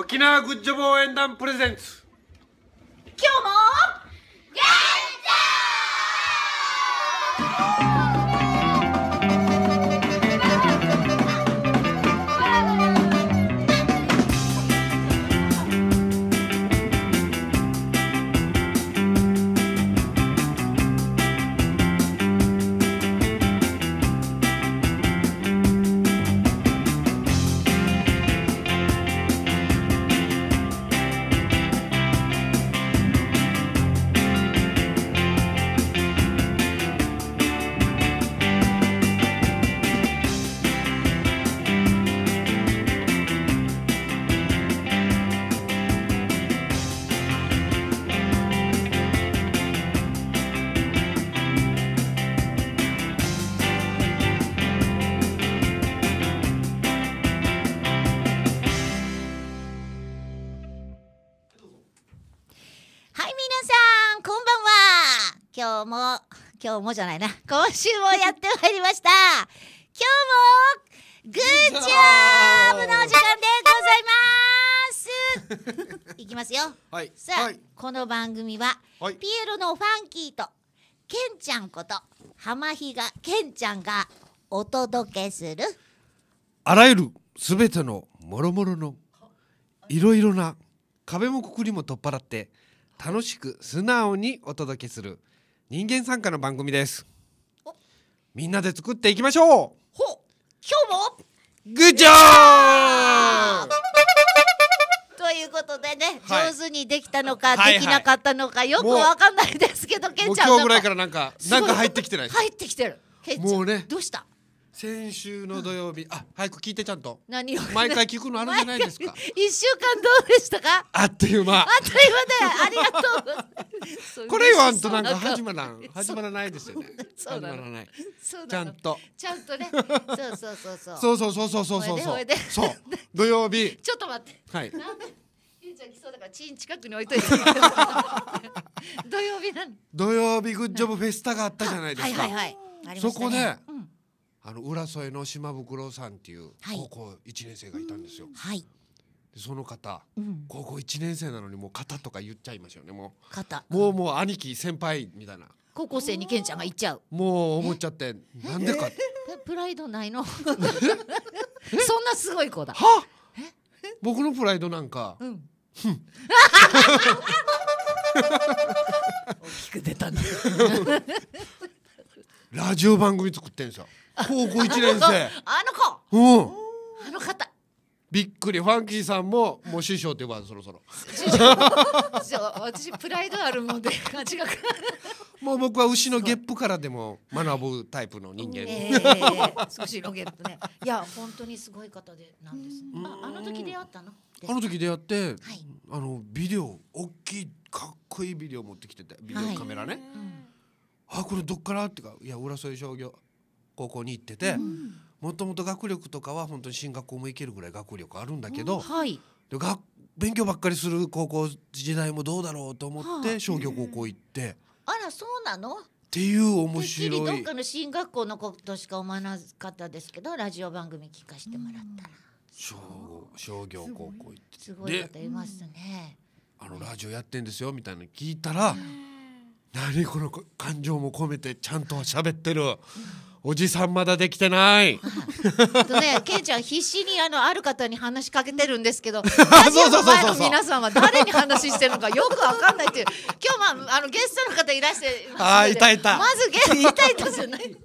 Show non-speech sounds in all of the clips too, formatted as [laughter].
沖縄グッジョブ応援団プレゼンツ今日も今日もじゃないな今週もやってまいりました今日もグッジョブの時間でございますいきますよ、はい、さあ、はい、この番組は、はい、ピエロのファンキーとケンちゃんこと浜比嘉ケンちゃんがお届けするあらゆるすべてのもろもろのいろいろな壁もくくりも取っ払って楽しく素直にお届けする「人間参加の番組ですみんなで作っていきましょうほ今日もグッジョブということでね、はい上手にできたのか、できなかったのかよくわかんないですけどケンもうちゃん今日ぐらいからなんかなんか入ってきてない入ってきてるケンちゃんもうねどうした先週の土曜日、あ、早く聞いてちゃんと。何を毎回聞くのあるじゃないですか。[laughs] 一週間どうでしたか。あっという間。あっという間で、ありがとう。[laughs] これ言わんとなんか始まらん、始まらないですよね。まらない。ちゃんと。ちゃんとね。そうそうそうそう。そうそうそうそうそうそうそう。そうそうそう土曜日。ちょっと待って。はい。ゆうちゃん来そうだから、ちん近くに置いといて。[laughs] 土曜日なん。土曜日グッジョブフェスタがあったじゃないですか。はいはいそこで。うんあの浦添の島袋さんっていう高校1年生がいたんですよ。はい、その方、うん、高校1年生なのにもう肩とか言っちゃいますよねもう肩もうもう兄貴先輩みたいな高校生にケンちゃんが言っちゃうもう思っちゃってなんでかプライドないの [laughs] そんなすごい子だは僕のプライドなんか、うん、大きく出た [laughs] ラジオ番組作ってんですよ高校一年生あの子うんあの方びっくりファンキーさんももう師匠って呼ばそろそろ私プライドあるもんで感じがもう僕は牛のゲップからでも学ぶタイプの人間、えー、牛のゲップねいや本当にすごい方でなんですああの時出会ったのあの時出会って、はい、あのビデオ大きいかっこいいビデオ持ってきててビデオカメラね、はいうん、あこれどっからってかいや浦添商業高校に行っててもともと学力とかは本当に進学校も行けるぐらい学力あるんだけど、はい、で学勉強ばっかりする高校時代もどうだろうと思って商業高校行って。あらそうなのっていう面白い。どっかの進学校のことしか思わなかったですけどラジオ番組聞かせてもらったら。商商業高校行ってすごいこと言いますね。あのラジオやってんですよみたいなの聞いたら、何この感情も込めてちゃんと喋ってる。おじさんまだできてない。とね、け [laughs] いちゃん必死にあのある方に話しかけてるんですけど、[laughs] ラジオの前の皆さんは誰に話してるのかよくわかんないっていう。今日まああのゲストの方いらしてあいたいた。まずゲいたいたじゃない。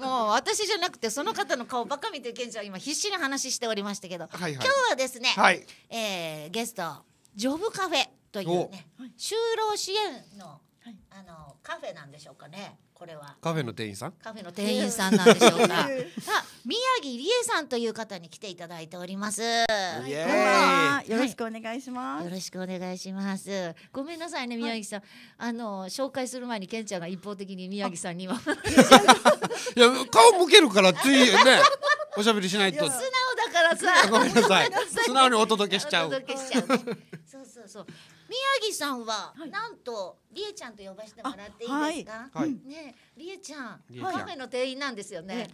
もう私じゃなくてその方の顔ばか見てけんちゃん今必死に話しておりましたけど、はいはい、今日はですね、はい、えー、ゲストジョブカフェというね就労支援の、はい、あのカフェなんでしょうかね。これはカフェの店員さんカフェの店員さんなんでしょうか [laughs] さあ宮城理恵さんという方に来ていただいております、はい、よろしくお願いします、はい、よろしくお願いしますごめんなさいね宮城さん、あの紹介する前にけんちゃんが一方的に宮城さんには [laughs] [laughs] いや顔向けるからついねおしゃべりしないと素直だからさごめんなさい素直にお届けしちゃうそうそうそう宮城さんは、なんとりえちゃんと呼ばせてもらっていいですか、ねりえちゃんカフェの店員なんですよね、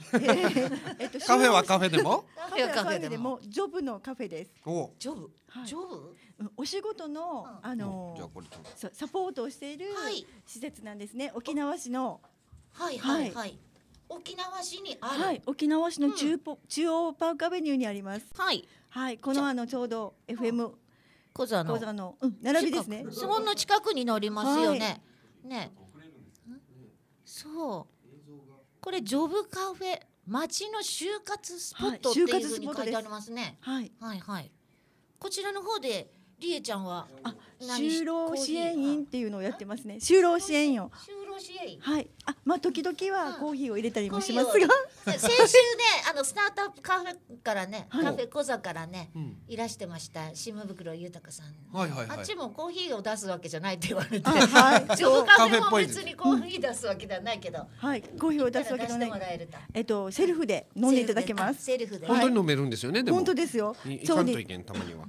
え [laughs] っとカフェはカフェでもカフェはカフェでもジョブのカフェですジョブ、ジョブお仕事の、あのじゃこれサポートをしている施設なんですね、沖縄市のはいはいはい沖縄市にはい、沖縄市の中,、央パークアベニューにあります。はい。はい、このあのちょうど FM 小座の。小座の、うん、並びですね。そこの近くに乗りますよね。はい、ね。そう。これジョブカフェ、町の就活スポットっていうふうに書いてありますね。はい、はい、はい。こちらの方で。りえちゃんはあ就労支援員っていうのをやってますね就労支援員を就労もしえい。はい。あ、まあ時々はコーヒーを入れたりもしますが。先週ね、[laughs] あのスタートアップカフェからね、はい、カフェ小座からね、いらしてました島袋豊さん。はいはいはい。あっちもコーヒーを出すわけじゃないって言われて、はい。ジョーカフェも別にコーヒー出すわけではないけど、はい。コーヒーを出すわけじゃない。えっとセルフで飲んでいただけます。セルフで。本当に飲めるんですよね。本当ですよ。ちょうど、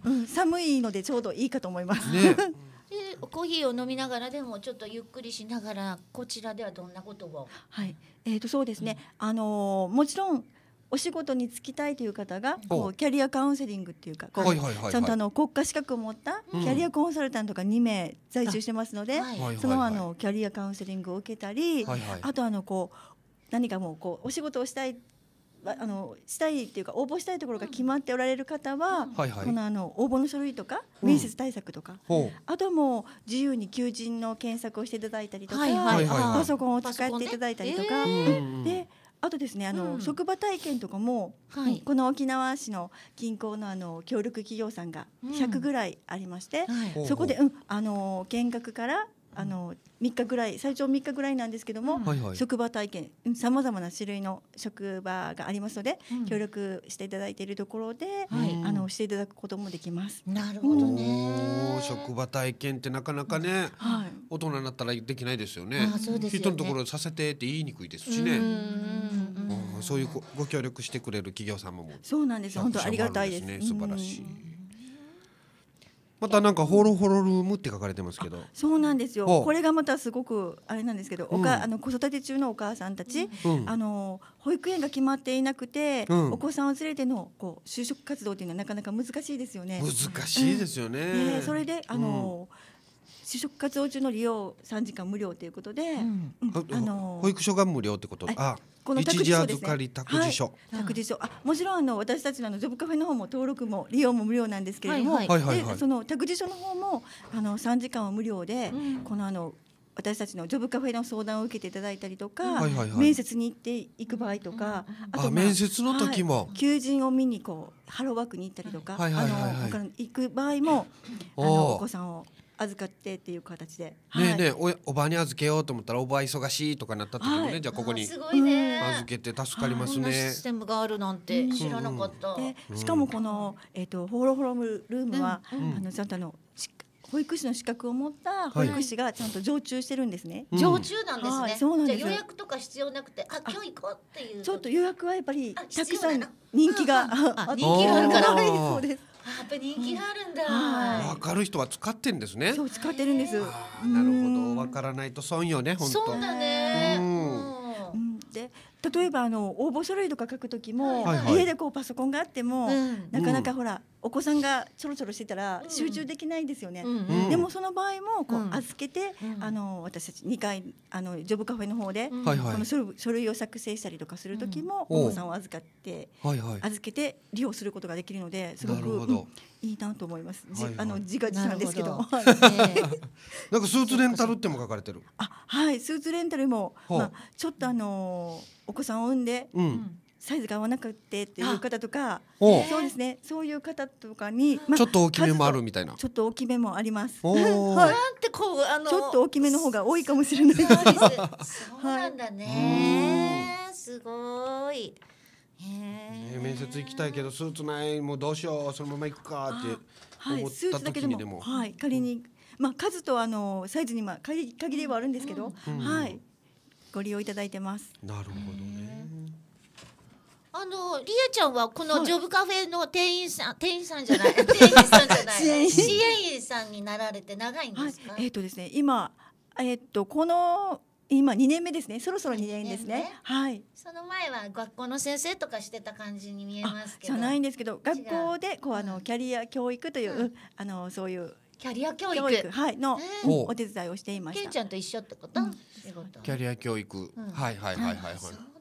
うん、寒いのでちょうどいいかと思います。ね。でコーヒーを飲みながらでもちょっとゆっくりしながらこちらではどんなことをはいえーと、とそうですね、うん、あのもちろんお仕事に就きたいという方がこうキャリアカウンセリングっていうかこうちゃんとあの国家資格を持ったキャリアコンサルタントが2名在住してますのでそのあのキャリアカウンセリングを受けたりあとあのこう何かもうこうお仕事をしたいあのしたいっていうか応募したいところが決まっておられる方は、はいはい、このあの応募の書類とか、うん、面接対策とか、あともう自由に求人の検索をしていただいたりとか、はいはいはい、パソコンを使っていただいたりとか、ねえー、であとですねあの、うん、職場体験とかも、はい、この沖縄市の近郊のあの協力企業さんが100ぐらいありまして、うんはい、そこで、うん、あの見学からあの3日ぐらい最長3日ぐらいなんですけども、はい職場体験さまざまな種類の職場がありますので、うん、協力していただいているところで、はい、あのしていただくこともできます。なるほどね。職場体験ってなかなかね、はい、大人になったらできないですよね。ああよね人のところさせてって言いにくいですしね。うんそういうご協力してくれる企業さんもそうなんです。本当ありがたいですね。素晴らしい。またなんかホロホロルームって書かれてますけど。そうなんですよ。これがまたすごくあれなんですけど、おか、うん、あの子育て中のお母さんたち、うん、あの保育園が決まっていなくて、うん、お子さんを連れてのこう就職活動っていうのはなかなか難しいですよね。難しいですよね。ねそれであのー就職活動中の利用三時間無料ということで、うんあの保育所が無料ってこと、あこの託児所ですね。はい、託児所、あもちろんあの私たちのあのジョブカフェの方も登録も利用も無料なんですけれども、でその託児所の方もあの三時間は無料で、このあの私たちのジョブカフェの相談を受けていただいたりとか、面接に行っていく場合とか、あと、面接の時も、求人を見にこうハローワークに行ったりとか、あの行く場合もあのお子さんを。預かってっていう形で、はい、ねねおおばに預けようと思ったらおば忙しいとかなった時もね、はい、じゃあここに預けて助かりますね、はい、システムがあるなんて知らなかった、うん、でしかもこの、えーと、ホロホロムルームは、うん、あのちゃんとあの保育士の資格を持った保育士がちゃんと常駐してるんですね。はい、常駐なんですね。はい、そうなんです。予約とか必要なくて、あ、今日行こうっていう。ちょっと予約はやっぱりたくさん人気が、うんうん、人気があるから、そうです。っぱり人気があるんだ、わ、はい、かる人は使ってんですね。そう使ってるんです。なるほど、わからないと損よね、本当。そうだね。うん、で例えばあの応募書類とか書く時も、はいはい、家でこうパソコンがあっても、うん、なかなかほら、うんお子さんがちょろちょろしてたら集中できないんですよね、でもその場合もこう預けて、あの私たち2階あのジョブカフェの方で、この書書類を作成したりとかする時も、お子さんを預かって、預けて利用することができるのですごく、いいなと思います。じあの自画自賛ですけど。[laughs] [laughs] なんかスーツレンタルっても書かれてる。あはいスーツレンタルも、まあ、ちょっとあのお子さんを産んで、サイズが合わなくてっていう方とか、そうですね、そういう方とかに、まあ、ちょっと大きめもあるみたいな。ちょっと大きめもあります。はい、なんてこうあのちょっと大きめの方が多いかもしれない。そうなんだね。はい、すごい。ね、面接行きたいけどスーツないもうどうしようそのまま行くかって思った時にでも、はい、はい、仮に、うん、まあ数とあのサイズにまあ限りはあるんですけど、うん、はい、ご利用いただいてます。なるほどね。あのりえちゃんはこのジョブカフェの店員さん、店員さんじゃない [laughs] 店員さんじゃない支援員さんになられて長いんですか、はい、えっ、とですね今えっ、とこの今2年目ですねそろそろ2年ですねはいその前は学校の先生とかしてた感じに見えますけどじゃないんですけど学校でこうあの、キャリア教育という、うん、あのそういうキャリア教育はいの、お手伝いをしていましたけんちゃんと一緒ってこと、うん、キャリア教育、はいはいはいはい、はい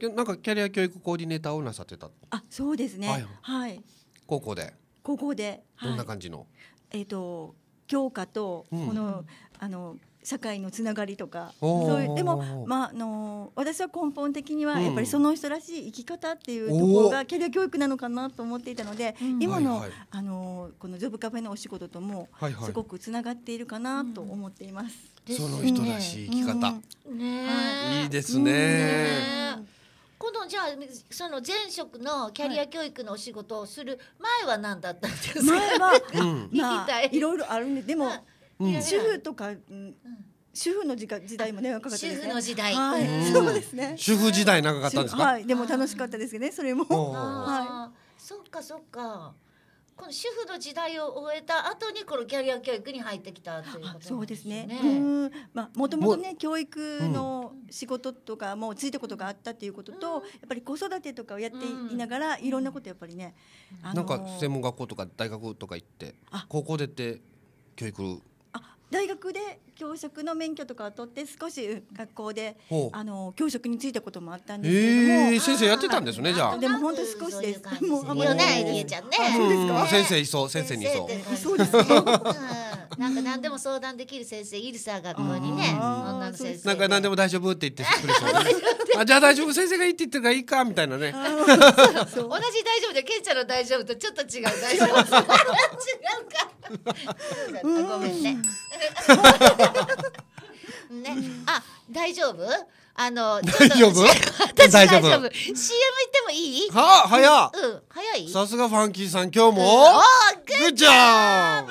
なんかキャリア教育コーディネーターをなさってた。あ、そうですね。はい。はい、高校で。高校で。どんな感じの。はい、えっ、ー、と、教科と、この、うん、あの。社会のつながりとかそういうでも、まあ、あの私は根本的にはやっぱりその人らしい生き方っていうところがキャリア教育なのかなと思っていたので、うん、今のはいはい、あのこのジョブカフェのお仕事ともすごくつながっているかなと思っています。うん、その人らしい生き方、うん、ね、はい、いいですねねこのじゃあその前職のキャリア教育のお仕事をする前は何だったんですか、前は、[laughs] うん、まあ、いろいろあるんででも、うん、主婦とか、うん主婦の時間時代もねかった、ね、主婦の時代、はい、[laughs] そうですね。主婦時代長かったんですか。はい、でも楽しかったですね、それも。はい。そっかそっか。この主婦の時代を終えた後にこのキャリア教育に入ってきたということ、ね、そうですね。うんまあもともとね教育の仕事とかもついたことがあったということと、うん、やっぱり子育てとかをやっていながら、うん、いろんなことやっぱりね、うんあのー、なんか専門学校とか大学とか行って高校出て教育大学で教職の免許とかを取って少し学校であの教職についたこともあったんですけども、えー、先生やってたんですねじゃあでも本当少しですもうあんまりりえちゃんねそうですか先生いそう先生にいそうそうですね、[laughs] なんか何でも相談できる先生いるさ学校にね女の先生なんか何でも大丈夫って言ってくれそうあじゃあ大丈夫先生がいいって言ってるからいいかみたいなね [laughs] 同じ大丈夫でけんちゃんの大丈夫とちょっと違う大丈夫 [laughs] [laughs] ごめんね。[laughs] ね、あ、大丈夫。あの、大丈夫。私大丈夫。CM 行ってもいい。はあ、早。うん、早い。さすがファンキーさん、今日も。おお、グッジャー。じゃあ、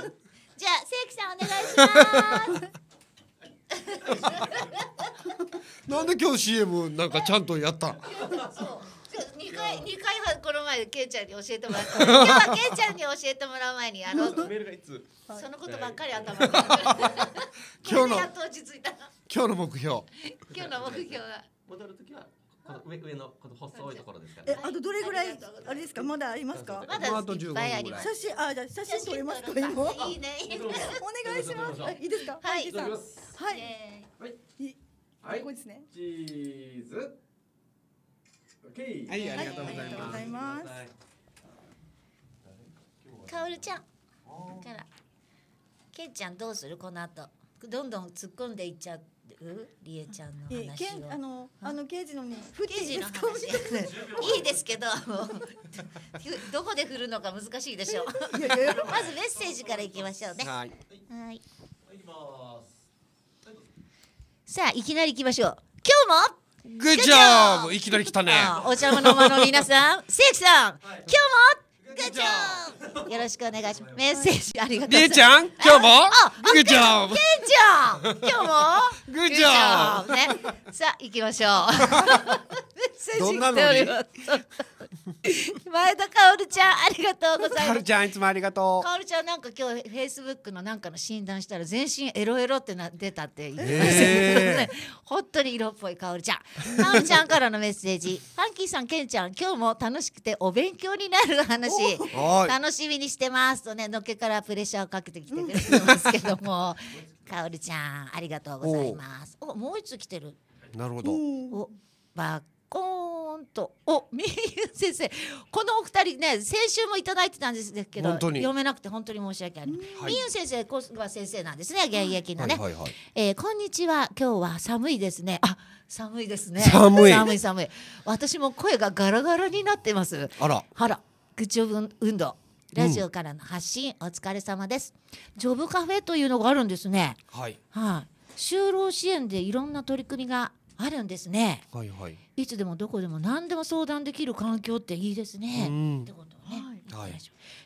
せいきさん、お願いします。[laughs] なんで今日 CM なんかちゃんとやった。二回二回はこの前ケイちゃんに教えてもらった [laughs] 今日はケイちゃんに教えてもらう前にあのメールがいつそのことばっかり頭に [laughs] 今日のやっと落ち着いた今日の目標今日の目標は戻る時はこの上上のこの細いところですから、ね、えあとどれぐらいあれですかまだありますかまだいっぱいあります写真あじゃ写真撮れますか今いいね [laughs] お願いしますいいですかはいはいはい、はい、ここですねチーズ OK。はい、ありがとうございます。かおるちゃん。から。けいちゃんどうするこの後。どんどん突っ込んでいっちゃうりえちゃんの話を、あのあの刑事のね刑事の話いいですけどどこで振るのか難しいでしょうまずメッセージからいきましょうねはいはいさあいきなりいきましょう今日もグッジョブいきなり来たねお茶の間の皆さん、せいきさん、今日もグッジョブよろしくお願いします。メッセージありがとうりえちゃん、今日もグッジョブけんちゃん今日もグッジョブさあ、行きましょう。どんなのに前田かおるちゃんありがとうございますかおるちゃんいつもありがとうかおるちゃんなんか今日フェイスブックのなんかの診断したら全身エロエロってな出たって言ってましたえー、[laughs] 本当に色っぽいかおるちゃんかおるちゃんからのメッセージファンキーさんけんちゃん今日も楽しくてお勉強になる話楽しみにしてますとねのっけからプレッシャーをかけてきてくれてますけどもかおるちゃんありがとうございますおもう一つ来てるなるほどおバッコーンとおみゆ先生このお二人ね先週も頂いてたんですけど読めなくて本当に申し訳ありませんみゆ先生こは先生なんですね現役のね、えー、こんにちは今日は寒いですねあ寒いですね寒い寒い寒い私も声がガラガラになってますあらあら口運動ラジオからの発信、うん、お疲れ様ですジョブカフェというのがあるんですねはい、はい、就労支援でいろんな取り組みがあるんですね、はいはい、いつでもどこでも何でも相談できる環境っていいですね、うん、ってことね、はい、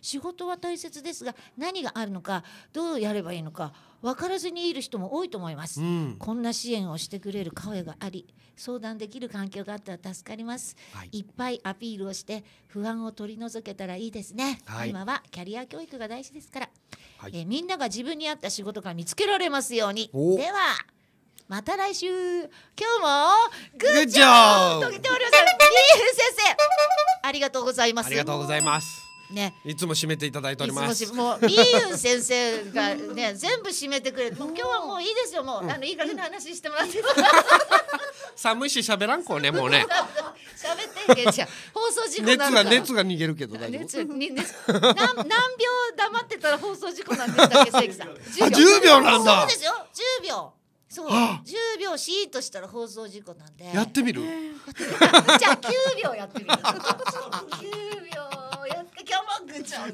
仕事は大切ですが何があるのかどうやればいいのか分からずにいる人も多いと思います、うん、こんな支援をしてくれる声があり相談できる環境があったら助かります、はい、いっぱいアピールをして不安を取り除けたらいいですね、はい、今はキャリア教育が大事ですから、はい、えみんなが自分に合った仕事が見つけられますようにではまた来週今日もグッジョブ時藤亮さん、先生ありがとうございますありがとうございますね、いつも締めていただいております。もう、みゆ先生がね、[laughs] 全部締めてくれる。今日はもういいですよ。もう、うん、あのいい加減な話してもらって。[laughs] 寒いし喋らんこうね、もうね。[laughs] 喋っていけじゃ放送事故熱が熱が逃げるけど大丈熱に熱何何秒黙ってたら放送事故なんですたっ10秒なんだ。そうですよ。10秒。そう、はあ、10秒シーとしたら放送事故なんでやってみるじゃあ9秒やってみる9 [laughs] 秒やっ今日もぐちゃ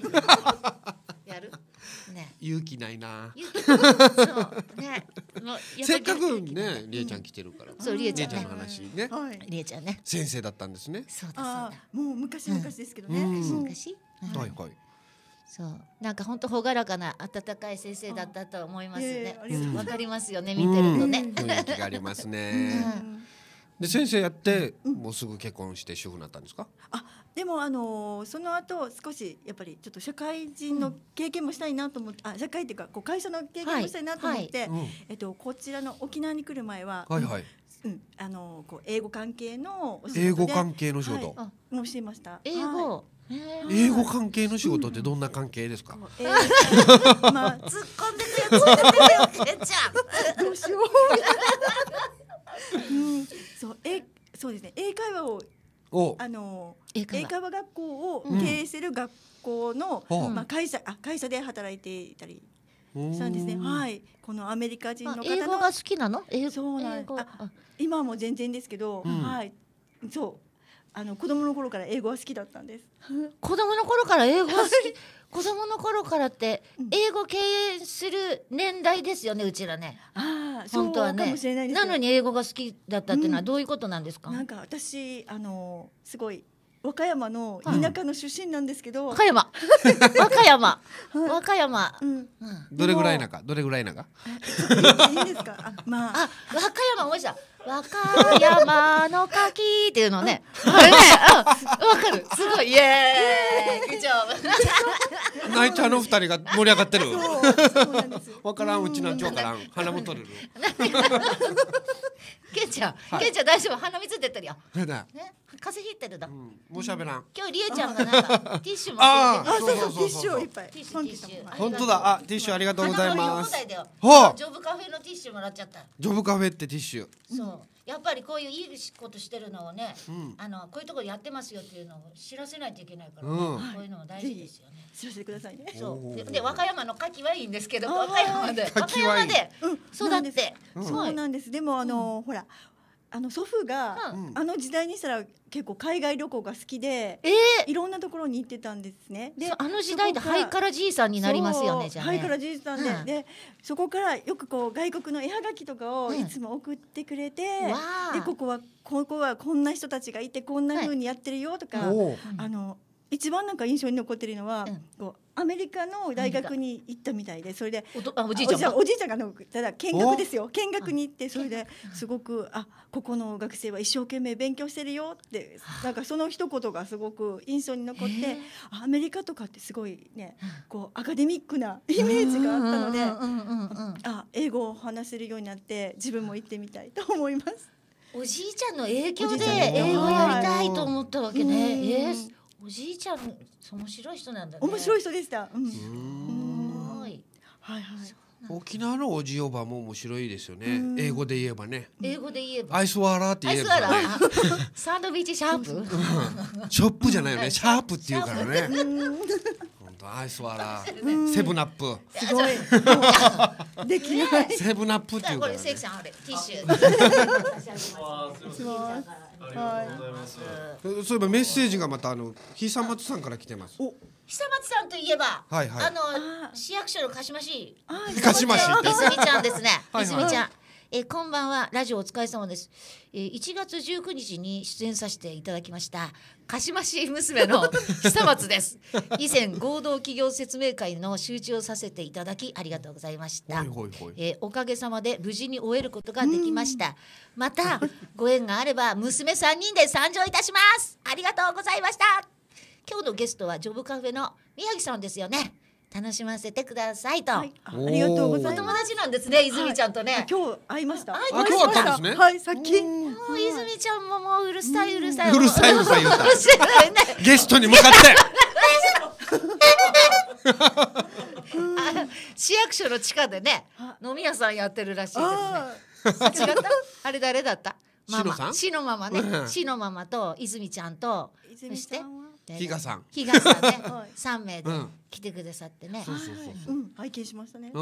やるね勇気ないなそうねせっかくねりえちゃん来てるから、うん、そうりえちゃん、の話ね、はい、りえちゃんね先生だったんですねそうだそうだもう昔昔ですけどね、うん、昔昔、はい、はいはいそうなんか本当朗らかな温かい先生だったと思いますね。わ、かりますよね見てるとね。雰囲気がありますね。で先生やって、もうすぐ結婚して主婦になったんですか。あでもあのその後少しやっぱりちょっと社会人の経験もしたいなと思って、あ社会っていうかこう会社の経験もしたいなと思って、えっとこちらの沖縄に来る前は。はいはい。うん、あのこう英語関係の英語関係の仕事、もうしていました。英語、英語関係の仕事ってどんな関係ですか。えー、[laughs] まあ、突っ込んでくよ、突っ込んでくよ、えちゃうそう、え、そうですね、英会話を。あの英会話学校を経営してる学校の、うん、まあ、会社あ会社で働いていたりしたんですね。はい、このアメリカ人の方の英語が好きなの？英語そうなんです。今も全然ですけど、はい、そうあの子供の頃から英語は好きだったんです。[laughs] 子供の頃から英語は好き。[laughs] 子供の頃からって英語経営する年代ですよねうちらね。ああ、本当はね。ななのに英語が好きだったっていうのはどういうことなんですか。うん、なんか私あのすごい和歌山の田舎の出身なんですけど、和歌山 [laughs] 和歌山和歌山、どれぐらいなかどれぐらいなかいいですかあまああ和歌山思いした和歌山の柿っていうのね。ね、わ、かる。すごい、イエーイ。以上。ナの二人が盛り上がってる。わからん、うちなんちわからん、鼻も取れる。けん [laughs] ちゃん、はい、けんちゃん大丈夫、鼻水出てるよ。ね、風邪ひいてるだ。もうしゃべらん。今日りえちゃんがなティッシュも。ああ、そうそう、ティッシュをいっぱい。ティッシュ、ティッシュ。本当だ、あ、ティッシュありがとうございます。ジョブカフェのティッシュもらっちゃった。ジョブカフェってティッシュ。そう。やっぱりこういういいことしてるのをね、うん、あのこういうところやってますよっていうのを知らせないといけないから、ね、こういうのも大事ですよね。知らせてくださいね。そうで和歌山の牡蠣はいいんですけど和歌山で和歌山で育って、そうなんです。でもあのほら。あの祖父が、うん、あの時代にしたら結構海外旅行が好きで、えー、いろんなところに行ってたんですね。であの時代でハイカラじいさんになりますよねハイカラじいさんでうん、でそこからよくこう外国の絵はがきとかをいつも送ってくれて、うん、でここはここはこんな人たちがいてこんなふうにやってるよとか、はい、あの一番なんか印象に残ってるのは、こうアメリカの大学に行ったみたいでそれでおじおじいちゃんおじいちゃんがのただ見学ですよ見学に行ってそれですごくあここの学生は一生懸命勉強してるよってなんかその一言がすごく印象に残ってアメリカとかってすごいねこうアカデミックなイメージがあったのであ英語を話せるようになって自分も行ってみたいと思います。おじいちゃんの影響で英語やりたいと思ったわけね。えーおじいちゃん面白い人なんだ、ね、面白い人でした。うん。すごい。はいはい。沖縄のおじおばも面白いですよね。英語で言えばね。英語で言えば。アイスワラって言えば、ね。サンドビーチシャープ。ショップじゃないよね。シャープって言うからね。本当アイスワラ。セブンアップ。すごい。[laughs] できない。セブンアップっていうから、ね。これセクションあれティッシュ。[laughs] す。ありがとうございます。そういえばメッセージがまたあの久松さんから来てます。お久松さんといえば、はいはいあの市役所の鹿島市、鹿島市。いずみですね。いずみえー、こんばんはラジオお疲れ様です、えー、1月19日に出演させていただきました鹿島市娘の [laughs] 久松です以前合同企業説明会の周知をさせていただきありがとうございましたおえー、おかげさまで無事に終えることができましたまたご縁があれば娘3人で参上いたしますありがとうございました今日のゲストはジョブカフェの宮城さんですよね楽しませてくださいと、はい、ありがとうございますお友達なんですね泉ちゃんとね、はい、今日会いました会いました、ね、はいさっきもう泉ちゃんももううるさいうるさいうるさいうるさい言ったゲストに向かって [laughs] 市役所の地下でね飲み屋さんやってるらしいですね違ったあれ誰だったママ市のママね、う市のママと泉ちゃんとそして日嘉さん比嘉さんね3 [laughs] 名で来てくださってね拝見しましたね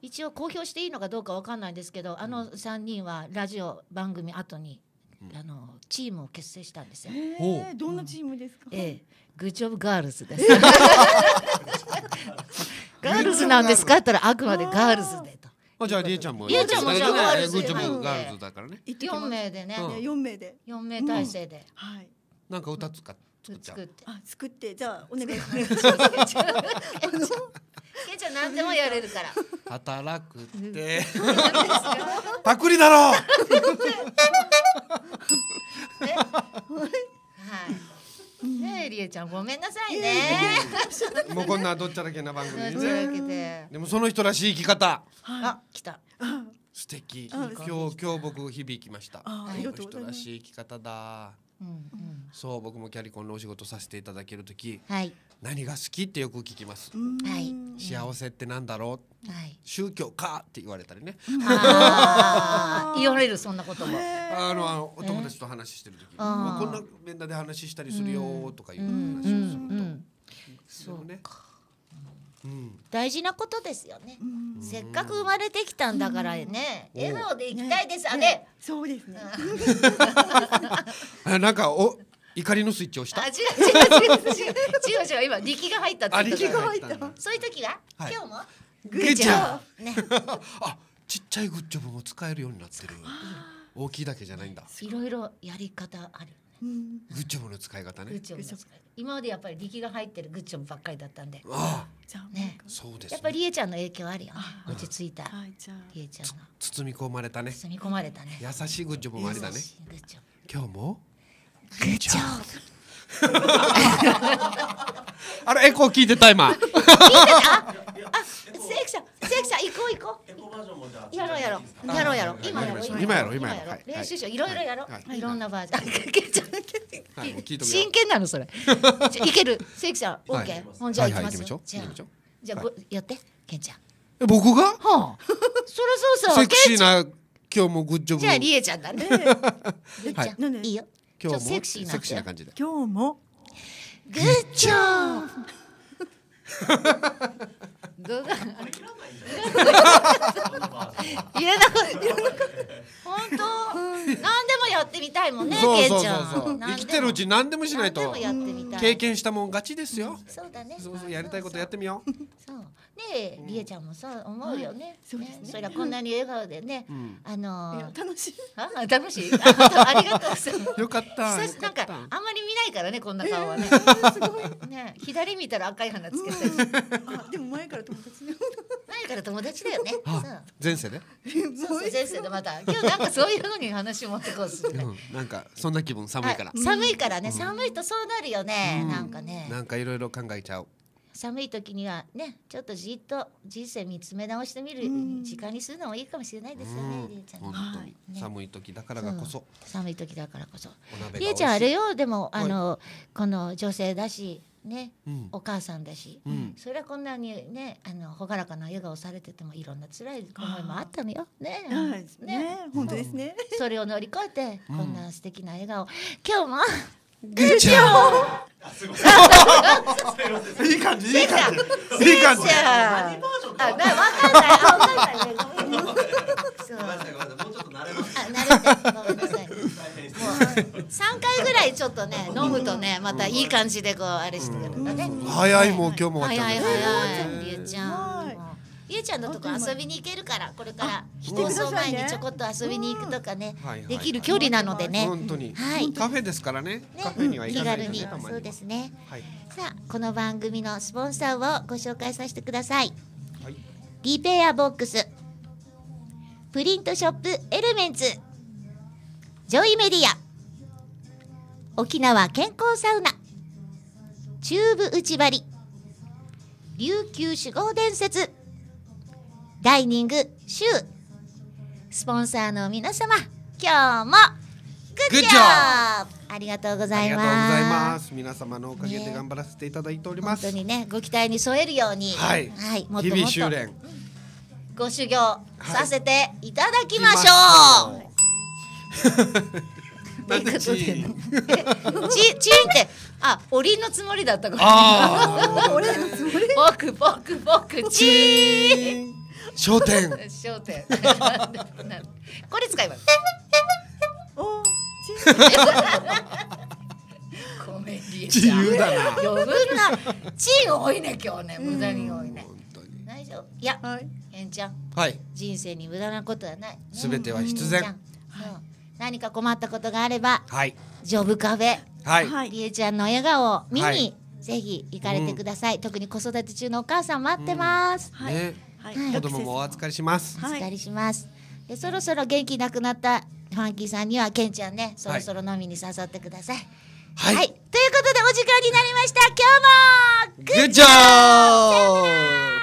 一応公表していいのかどうかわかんないですけどあの3人はラジオ番組後にあのチームを結成したんですよ。えー、どんなチームですか。ええ、グッジョブガールズです。[laughs] ガールズなんですかったらあくまでガールズでと。あじゃありえちゃんも。りえちゃんもじゃあガールズ。グッジョブガールズだからね。四名でね。四名で。四名体制で。はい。なんか歌使って。作ってあ作ってじゃあお願いします。け [laughs] ちゃん何でもやれるから。働くって。パクリだろ。う。はい。ねえ、りえちゃん、ごめんなさいね。もうこんなどっちゃらけな番組で。も、その人らしい生き方。あ、来た。素敵。今日、今日僕、響きました。ありがとう人らしい生き方だ。そう僕もキャリコンのお仕事させていただける時、はい、何が好きってよく聞きます。はい、幸せってなんだろう、はい、宗教かって言われたりね。[laughs] 言われるそんなことも。あのあのお友達と話してる時、まあ、こんな面談で話したりするよとかいう話をすると。そうね。大事なことですよね、せっかく生まれてきたんだからね、笑顔でいきたいです、ね、あね、そうですね [laughs] なんかお怒りのスイッチをした。違う違う違う違う違う違う今力が入ったっ力が入った。そういう時は、はい、今日もグッジョブ。ね。あちっちゃいグッジョブも使えるようになってる。大きいだけじゃないんだ。いろいろやり方あるグッチョブの使い方ね。グッチョブ今までやっぱり力が入ってるグッチョブばっかりだったんで。ああ、ね、そうです、ね、やっぱりえちゃんの影響あるよ落ち着いた。りえちゃんの。包み込まれたね。包み込まれたね。優しいグッチョブもありだね。今日も。グッチョブ。[laughs] あれエコー聞いてた今。聞いてた。あ、きさん関さん行こう行こうエコバージョンもじゃあやろうやろうやろうやろう今やろう今やろう今やろう練習しよういろいろやろういろんなバージョン真剣なのそれいける関さんオッケーじゃあ行きますじゃあやってちゃん僕がはあそりゃそうさセクシーな今日もグッジョブじゃあリエちゃんだねいいよ今日もセクシーな感じで今日もグッジョブ [laughs] どうだ。いらなかった。本当。何でもやってみたいもんね。けいちゃん。生きてるうち何でもしないと。経験したもん勝ちですよ。そうだね。そうそうやりたいことやってみよう。ね、りえちゃんもさ思うよね。そうですね。それがこんなに笑顔でね、あの楽しい。あ楽しい。ありがとう。[laughs] よかった。なんかあんまり見ないからねこんな顔はね。すごい。ね左見たら赤い花つけてる。あでも前から友達前から友達だよね。前世ね。前世でまた今日なんかそういうふに話を持ってこすなんかそんな気分寒いから。寒いからね寒いとそうなるよねなんかね。なんかいろいろ考えちゃう。寒い時にはねちょっとじっと人生見つめ直してみる時間にするのもいいかもしれないですよね、りえち寒い時だからこそ、寒い時だからこそりえちゃんあれよでもあの、この女性だしね、お母さんだし、それはこんなにねあの朗らかな笑顔されててもいろんな辛い思いもあったのよねね本当ですねそれを乗り越えて、こんな素敵な笑顔、今日もぐちん。[laughs] いい感じ、いい感じ。いい感じ。あ、な、わかんない、わかんないなっごめんなさい。三回ぐらいちょっとね、飲むとね、またいい感じでこうあれしてくるのね。早いもう今日も。早い早い。りえちゃん。ゆうちゃんのとこ遊びに行けるからこれから放送前にちょこっと遊びに行くとかね、できる距離なのでね本当に、はい、カフェですからねカフェには気軽にそうですね、さあこの番組のスポンサーをご紹介させてください、リペアボックスプリントショップエルメンツジョイメディア沖縄健康サウナチューブ内張り琉球酒豪伝説ダイニング週スポンサーの皆様今日もグッジョブありがとうございます皆様のおかげで頑張らせていただいております、ね、本当にねご期待に添えるようにはい、はい、もっともっと修練ご修行させていただきましょう、はい、[laughs] なんでチーチ [laughs] チーってあ、おりのつもりだったから。ああ、俺 [laughs] のつもり。僕僕僕チーン。商店。商店。[laughs] これ使います。お。コメディ自由だな。余分なチー多いね今日ね。無駄に多いね。大丈夫。いや、えんちゃん。はい。人生に無駄なことはない。すべては必然。はい。何か困ったことがあれば、はい。ジョブカフェ、はい。りえちゃんの笑顔を見に、ぜひ行かれてください。特に子育て中のお母さん待ってます。はい。子供もお預かりします。お預かりします。でそろそろ元気なくなったファンキーさんにはケンちゃんねそろそろ飲みに誘ってください。はい、はい、ということでお時間になりました。今日もグッジョブ。